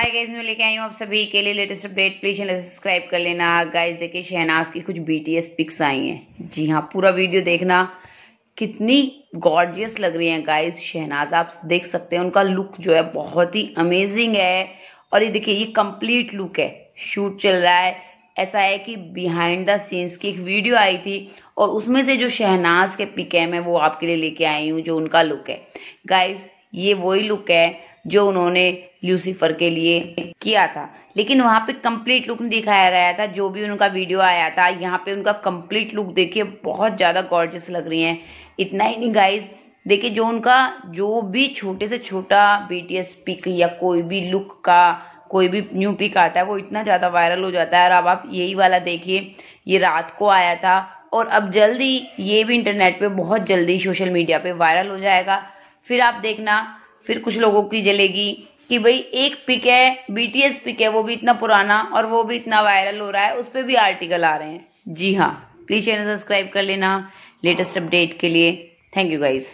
hi guys मैं लेके आई हूँ आप सभी के लिए latest update please channel subscribe कर लेना गाइज देखिए शहनाज की कुछ बीटीएस पिक्स आई हैं जी हाँ पूरा वीडियो देखना कितनी गॉर्जियस लग रही हैं गाइज शहनाज आप देख सकते हैं उनका लुक जो है बहुत ही अमेजिंग है और ये देखिए ये कंप्लीट लुक है शूट चल रहा है ऐसा है कि बिहाइंड द सीन्स की एक वीडियो आई थी और उसमें से जो शहनाज के पिक है मैं वो आपके लिए लेके आई हूँ जो उनका लुक है गाइज ये वही लुक है जो उन्होंने लूसीफर के लिए किया था लेकिन वहां पे कंप्लीट लुक दिखाया गया था जो भी उनका वीडियो आया था यहाँ पे उनका कंप्लीट लुक देखिए बहुत ज़्यादा गॉर्जियस लग रही हैं इतना ही नहीं गाइज देखिए जो उनका जो भी छोटे से छोटा बीटीएस पिक या कोई भी लुक का कोई भी न्यू पिक आता है वो इतना ज़्यादा वायरल हो जाता है और अब आप यही वाला देखिए ये रात को आया था और अब जल्दी ये भी इंटरनेट पे बहुत जल्दी सोशल मीडिया पे वायरल हो जाएगा फिर आप देखना फिर कुछ लोगों की जलेगी कि भाई एक पिक है बीटीएस पिक है वो भी इतना पुराना और वो भी इतना वायरल हो रहा है उस पर भी आर्टिकल आ रहे हैं जी हाँ प्लीज़ चैनल सब्सक्राइब कर लेना लेटेस्ट अपडेट के लिए थैंक यू गाइज़